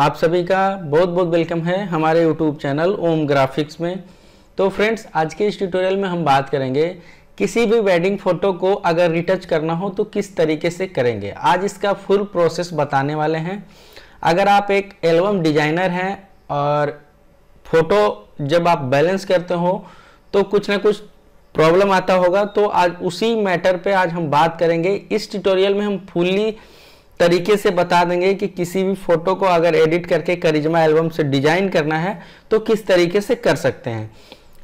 आप सभी का बहुत बहुत वेलकम है हमारे यूट्यूब चैनल ओम ग्राफिक्स में तो फ्रेंड्स आज के इस ट्यूटोरियल में हम बात करेंगे किसी भी वेडिंग फोटो को अगर रिटच करना हो तो किस तरीके से करेंगे आज इसका फुल प्रोसेस बताने वाले हैं अगर आप एक एल्बम डिजाइनर हैं और फोटो जब आप बैलेंस करते हो तो कुछ ना कुछ प्रॉब्लम आता होगा तो आज उसी मैटर पे आज हम बात करेंगे इस ट्यूटोरियल में हम फुल्ली तरीके से बता देंगे कि किसी भी फोटो को अगर एडिट करके करिज्मा एल्बम से डिजाइन करना है तो किस तरीके से कर सकते हैं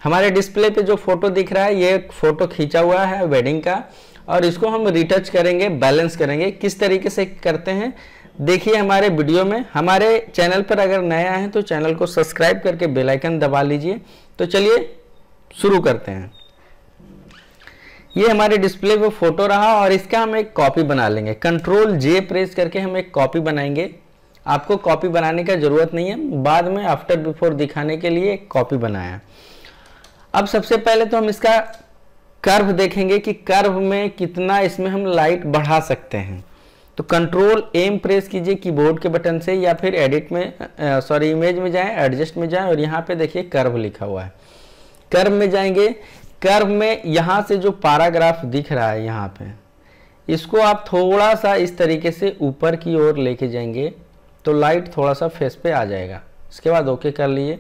हमारे डिस्प्ले पे जो फोटो दिख रहा है ये फोटो खींचा हुआ है वेडिंग का और इसको हम रिटच करेंगे बैलेंस करेंगे किस तरीके से करते हैं देखिए हमारे वीडियो में हमारे चैनल पर अगर नया है तो चैनल को सब्सक्राइब करके बेलाइकन दबा लीजिए तो चलिए शुरू करते हैं ये हमारे डिस्प्ले पे फोटो रहा और इसका हम एक कॉपी बना लेंगे कंट्रोल जे प्रेस करके हम एक कॉपी बनाएंगे आपको कॉपी बनाने का ज़रूरत नहीं है बाद में आफ्टर बिफोर दिखाने के लिए एक कॉपी बनाया अब सबसे पहले तो हम इसका कर्व देखेंगे कि कर्व में कितना इसमें हम लाइट बढ़ा सकते हैं तो कंट्रोल एम प्रेस कीजिए कीबोर्ड के बटन से या फिर एडिट में सॉरी इमेज में जाएं एडजस्ट में जाएं और यहाँ पे देखिए कर्व लिखा हुआ है कर्व में जाएंगे कर्व में यहाँ से जो पैराग्राफ दिख रहा है यहाँ पे इसको आप थोड़ा सा इस तरीके से ऊपर की ओर लेके जाएंगे तो लाइट थोड़ा सा फेस पे आ जाएगा इसके बाद ओके कर लिए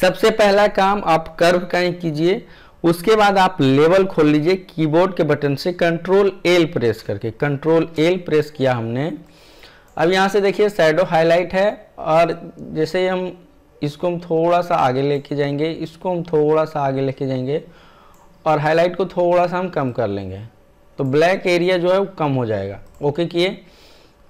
सबसे पहला काम आप कर्व का ही कीजिए उसके बाद आप लेवल खोल लीजिए कीबोर्ड के बटन से कंट्रोल एल प्रेस करके कंट्रोल एल प्रेस किया हमने अब यहाँ से देखिए साइडो हाईलाइट है और जैसे हम इसको हम थोड़ा सा आगे लेके जाएंगे इसको हम थोड़ा सा आगे लेके जाएंगे और हाईलाइट को थोड़ा सा हम कम कर लेंगे तो ब्लैक एरिया जो है वो कम हो जाएगा ओके किए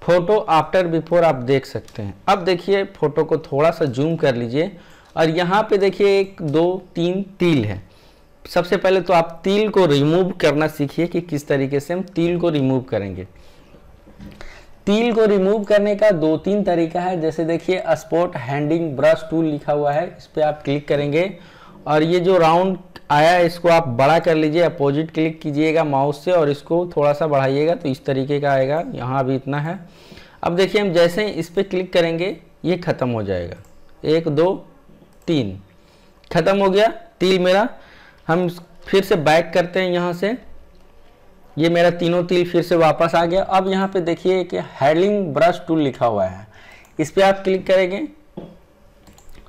फ़ोटो आफ्टर बिफोर आप देख सकते हैं अब देखिए फ़ोटो को थोड़ा सा जूम कर लीजिए और यहाँ पे देखिए एक दो तीन तिल है सबसे पहले तो आप तिल को रिमूव करना सीखिए कि किस तरीके से हम तिल को रिमूव करेंगे तील को रिमूव करने का दो तीन तरीका है जैसे देखिए स्पोर्ट हैंडिंग ब्रश टूल लिखा हुआ है इस पर आप क्लिक करेंगे और ये जो राउंड आया है इसको आप बड़ा कर लीजिए अपोजिट क्लिक कीजिएगा माउस से और इसको थोड़ा सा बढ़ाइएगा तो इस तरीके का आएगा यहाँ अभी इतना है अब देखिए हम जैसे ही इस पर क्लिक करेंगे ये ख़त्म हो जाएगा एक दो तीन ख़त्म हो गया तील मेरा हम फिर से बैक करते हैं यहाँ से ये मेरा तीनों तिल फिर से वापस आ गया अब यहाँ पे देखिए कि हैडलिंग ब्रश टूल लिखा हुआ है इस पर आप क्लिक करेंगे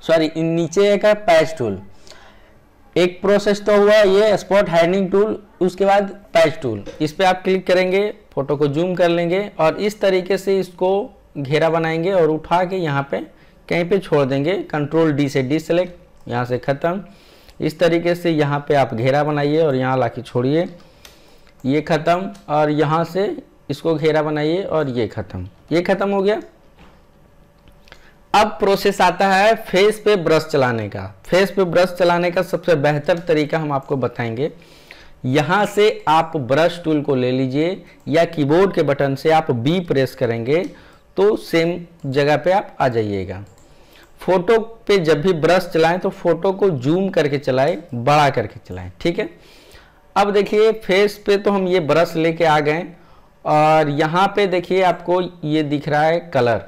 सॉरी नीचे एक है पैच टूल एक प्रोसेस तो हुआ ये स्पॉट हैंडिंग टूल उसके बाद पैच टूल इस पर आप क्लिक करेंगे फोटो को जूम कर लेंगे और इस तरीके से इसको घेरा बनाएंगे और उठा के यहाँ पे कहीं पे छोड़ देंगे कंट्रोल डी से डी सेलेक्ट यहाँ से ख़त्म इस तरीके से यहाँ पे आप घेरा बनाइए और यहाँ ला छोड़िए ये ख़त्म और यहाँ से इसको घेरा बनाइए और ये ख़त्म ये ख़त्म हो गया अब प्रोसेस आता है फेस पे ब्रश चलाने का फेस पे ब्रश चलाने का सबसे बेहतर तरीका हम आपको बताएंगे यहाँ से आप ब्रश टूल को ले लीजिए या कीबोर्ड के बटन से आप बी प्रेस करेंगे तो सेम जगह पे आप आ जाइएगा फोटो पे जब भी ब्रश चलाएं तो फोटो को जूम करके चलाएं बड़ा करके चलाएं ठीक है अब देखिए फेस पे तो हम ये ब्रश लेके आ गए और यहाँ पे देखिए आपको ये दिख रहा है कलर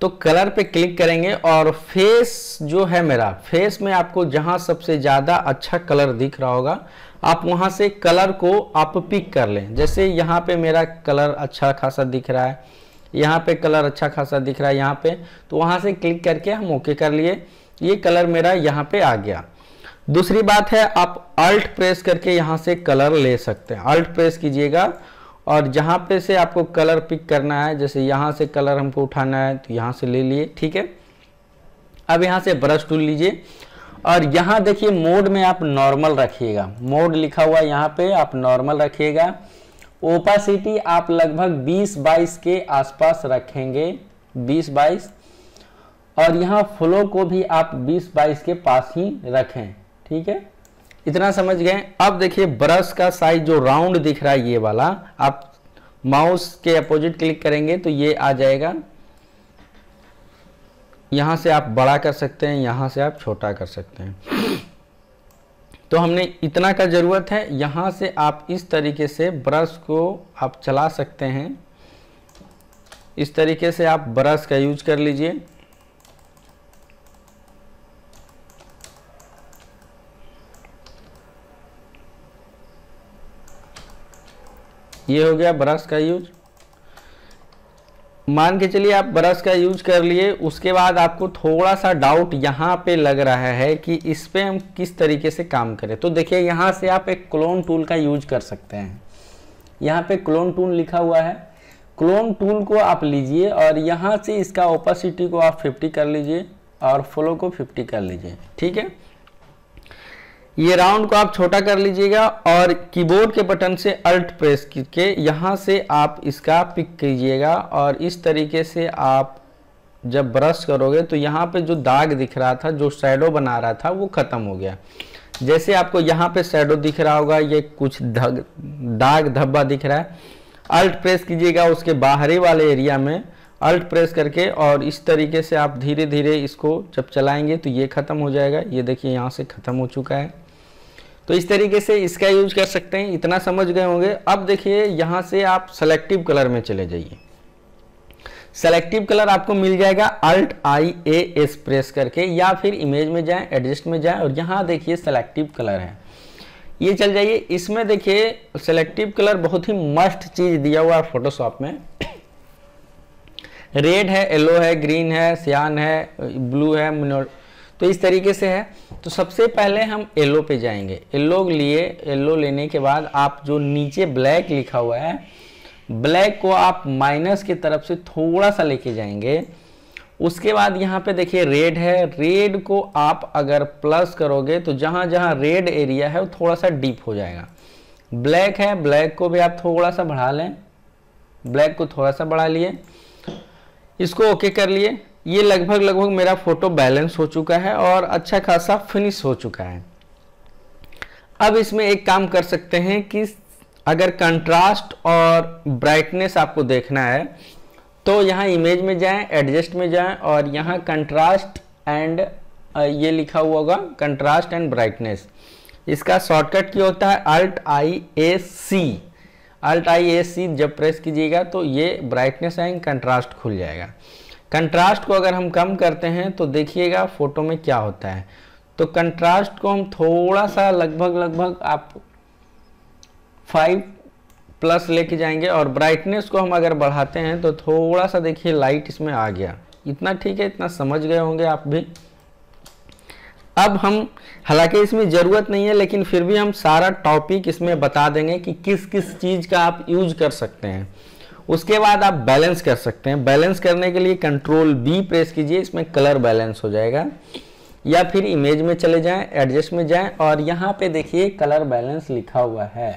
तो कलर पे क्लिक करेंगे और फेस जो है मेरा फेस में आपको जहाँ सबसे ज़्यादा अच्छा कलर दिख रहा होगा आप वहाँ से कलर को आप पिक कर लें जैसे यहाँ पे मेरा कलर अच्छा खासा दिख रहा है यहाँ पे कलर अच्छा खासा दिख रहा है यहाँ पे तो वहाँ से क्लिक करके हम ओके कर लिए ये कलर मेरा यहाँ पे आ गया दूसरी बात है आप अल्ट प्रेस करके यहाँ से कलर ले सकते हैं अल्ट प्रेस कीजिएगा और जहां पे से आपको कलर पिक करना है जैसे यहाँ से कलर हमको उठाना है तो यहाँ से ले लिए ठीक है अब यहाँ से ब्रश टूल लीजिए और यहाँ देखिए मोड में आप नॉर्मल रखिएगा मोड लिखा हुआ यहाँ पे आप नॉर्मल रखिएगा ओपासिटी आप लगभग 20 बाईस के आसपास रखेंगे 20 बाईस और यहाँ फ्लो को भी आप 20 बाईस के पास ही रखें ठीक है इतना समझ गए अब देखिए ब्रश का साइज जो राउंड दिख रहा है ये वाला आप माउस के अपोजिट क्लिक करेंगे तो ये आ जाएगा यहां से आप बड़ा कर सकते हैं यहां से आप छोटा कर सकते हैं तो हमने इतना का ज़रूरत है यहां से आप इस तरीके से ब्रश को आप चला सकते हैं इस तरीके से आप ब्रश का यूज कर लीजिए ये हो गया ब्रश का यूज मान के चलिए आप ब्रश का यूज कर लिए उसके बाद आपको थोड़ा सा डाउट यहाँ पे लग रहा है कि इस पर हम किस तरीके से काम करें तो देखिए यहाँ से आप एक क्लोन टूल का यूज कर सकते हैं यहाँ पे क्लोन टूल लिखा हुआ है क्लोन टूल को आप लीजिए और यहाँ से इसका ओपासिटी को आप 50 कर लीजिए और फ्लो को 50 कर लीजिए ठीक है ये राउंड को आप छोटा कर लीजिएगा और कीबोर्ड के बटन से अल्ट प्रेस करके यहाँ से आप इसका पिक कीजिएगा और इस तरीके से आप जब ब्रश करोगे तो यहाँ पे जो दाग दिख रहा था जो शेडो बना रहा था वो ख़त्म हो गया जैसे आपको यहाँ पे शेडो दिख रहा होगा ये कुछ धग, दाग धब्बा दिख रहा है अल्ट प्रेस कीजिएगा उसके बाहरी वाले एरिया में अल्ट प्रेस करके और इस तरीके से आप धीरे धीरे इसको जब चलाएंगे तो ये ख़त्म हो जाएगा ये देखिए यहाँ से ख़त्म हो चुका है तो इस तरीके से इसका यूज कर सकते हैं इतना समझ गए होंगे अब देखिए यहां से आप सेलेक्टिव कलर में चले जाइए सेलेक्टिव कलर आपको मिल जाएगा alt I A S press करके या फिर इमेज में जाएं एडजस्ट में जाएं और यहाँ देखिए सेलेक्टिव कलर है ये चल जाइए इसमें देखिए सेलेक्टिव कलर बहुत ही मस्ट चीज़ दिया हुआ है फोटोशॉप में रेड है येलो है ग्रीन है सियान है ब्लू है तो इस तरीके से है तो सबसे पहले हम येल्लो पे जाएंगे येल्लो लिए येल्लो लेने के बाद आप जो नीचे ब्लैक लिखा हुआ है ब्लैक को आप माइनस की तरफ से थोड़ा सा लेके जाएंगे उसके बाद यहाँ पे देखिए रेड है रेड को आप अगर प्लस करोगे तो जहाँ जहाँ रेड एरिया है वो थोड़ा सा डीप हो जाएगा ब्लैक है ब्लैक को भी आप थोड़ा सा बढ़ा लें ब्लैक को थोड़ा सा बढ़ा लिए इसको ओके कर लिए ये लगभग लगभग मेरा फोटो बैलेंस हो चुका है और अच्छा खासा फिनिश हो चुका है अब इसमें एक काम कर सकते हैं कि अगर कंट्रास्ट और ब्राइटनेस आपको देखना है तो यहाँ इमेज में जाएं एडजस्ट में जाएं और यहाँ कंट्रास्ट एंड ये लिखा हुआ होगा कंट्रास्ट एंड ब्राइटनेस इसका शॉर्टकट क्या होता है alt I A C alt I ए सी जब प्रेस कीजिएगा तो ये ब्राइटनेस एंड कंट्रास्ट खुल जाएगा कंट्रास्ट को अगर हम कम करते हैं तो देखिएगा फोटो में क्या होता है तो कंट्रास्ट को हम थोड़ा सा लगभग लगभग आप फाइव प्लस लेके जाएंगे और ब्राइटनेस को हम अगर बढ़ाते हैं तो थोड़ा सा देखिए लाइट इसमें आ गया इतना ठीक है इतना समझ गए होंगे आप भी अब हम हालांकि इसमें ज़रूरत नहीं है लेकिन फिर भी हम सारा टॉपिक इसमें बता देंगे कि किस किस चीज़ का आप यूज कर सकते हैं उसके बाद आप बैलेंस कर सकते हैं बैलेंस करने के लिए कंट्रोल बी प्रेस कीजिए इसमें कलर बैलेंस हो जाएगा या फिर इमेज में चले जाएं एडजस्ट में जाएं और यहाँ पे देखिए कलर बैलेंस लिखा हुआ है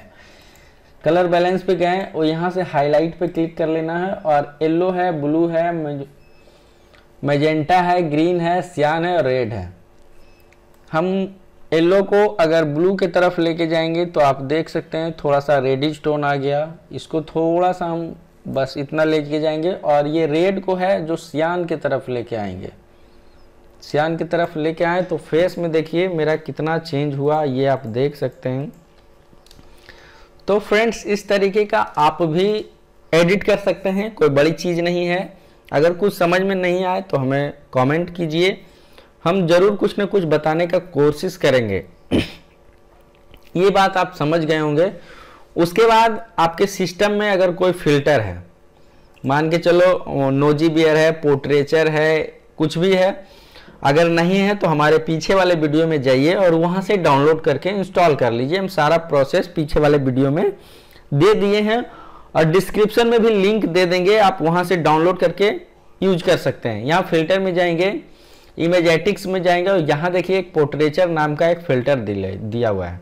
कलर बैलेंस पे गए और यहाँ से हाईलाइट पे क्लिक कर लेना है और येल्लो है ब्लू है मेजेंटा है ग्रीन है सियान है और रेड है हम येल्लो को अगर ब्लू के तरफ लेके जाएंगे तो आप देख सकते हैं थोड़ा सा रेडिश टोन आ गया इसको थोड़ा सा हम बस इतना लेके जाएंगे और ये रेड को है जो सियान की तरफ लेके आएंगे सियान की तरफ लेके आए तो फेस में देखिए मेरा कितना चेंज हुआ ये आप देख सकते हैं तो फ्रेंड्स इस तरीके का आप भी एडिट कर सकते हैं कोई बड़ी चीज़ नहीं है अगर कुछ समझ में नहीं आए तो हमें कमेंट कीजिए हम ज़रूर कुछ ना कुछ बताने का कोशिश करेंगे ये बात आप समझ गए होंगे उसके बाद आपके सिस्टम में अगर कोई फिल्टर है मान के चलो नोजी बियर है पोर्ट्रेचर है कुछ भी है अगर नहीं है तो हमारे पीछे वाले वीडियो में जाइए और वहाँ से डाउनलोड करके इंस्टॉल कर लीजिए हम सारा प्रोसेस पीछे वाले वीडियो में दे दिए हैं और डिस्क्रिप्शन में भी लिंक दे देंगे आप वहाँ से डाउनलोड करके यूज कर सकते हैं यहाँ फिल्टर में जाएंगे इमेजेटिक्स में जाएंगे और यहाँ देखिए एक पोर्ट्रेचर नाम का एक फिल्टर दिया हुआ है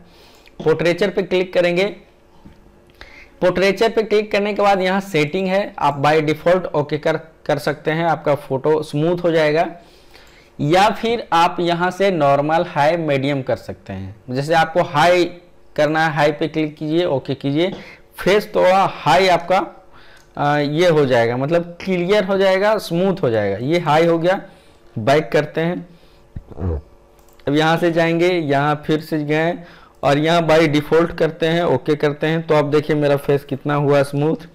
पोर्ट्रेचर पर क्लिक करेंगे पोर्ट्रेचर पे क्लिक करने के बाद यहाँ सेटिंग है आप बाय डिफॉल्ट ओके कर कर सकते हैं आपका फोटो स्मूथ हो जाएगा या फिर आप यहाँ से नॉर्मल हाई मीडियम कर सकते हैं जैसे आपको हाई करना है हाई पे क्लिक कीजिए ओके कीजिए फेस तो हाई आपका आ, ये हो जाएगा मतलब क्लियर हो जाएगा स्मूथ हो जाएगा ये हाई हो गया बैक करते हैं अब यहाँ से जाएंगे यहाँ फिर से गए और यहाँ बाई डिफ़ॉल्ट करते हैं ओके करते हैं तो आप देखिए मेरा फेस कितना हुआ स्मूथ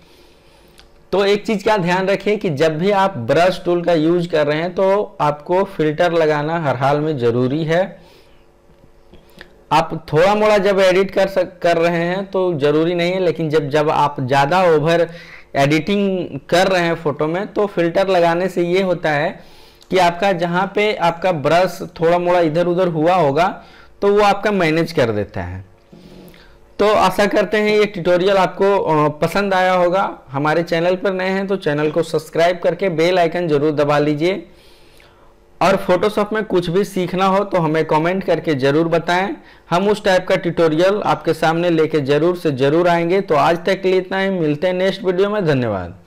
तो एक चीज़ का ध्यान रखें कि जब भी आप ब्रश टूल का यूज कर रहे हैं तो आपको फिल्टर लगाना हर हाल में ज़रूरी है आप थोड़ा मोड़ा जब एडिट कर सक कर रहे हैं तो ज़रूरी नहीं है लेकिन जब जब आप ज़्यादा ओवर एडिटिंग कर रहे हैं फ़ोटो में तो फिल्टर लगाने से ये होता है कि आपका जहां पे आपका ब्रश थोड़ा मोड़ा इधर उधर हुआ होगा तो वो आपका मैनेज कर देता है तो आशा करते हैं ये ट्यूटोरियल आपको पसंद आया होगा हमारे चैनल पर नए हैं तो चैनल को सब्सक्राइब करके बेल आइकन जरूर दबा लीजिए और फोटोशॉप में कुछ भी सीखना हो तो हमें कमेंट करके ज़रूर बताएं हम उस टाइप का ट्यूटोरियल आपके सामने लेके ज़रूर से ज़रूर आएंगे तो आज तक के लिए इतना ही मिलते हैं नेक्स्ट वीडियो में धन्यवाद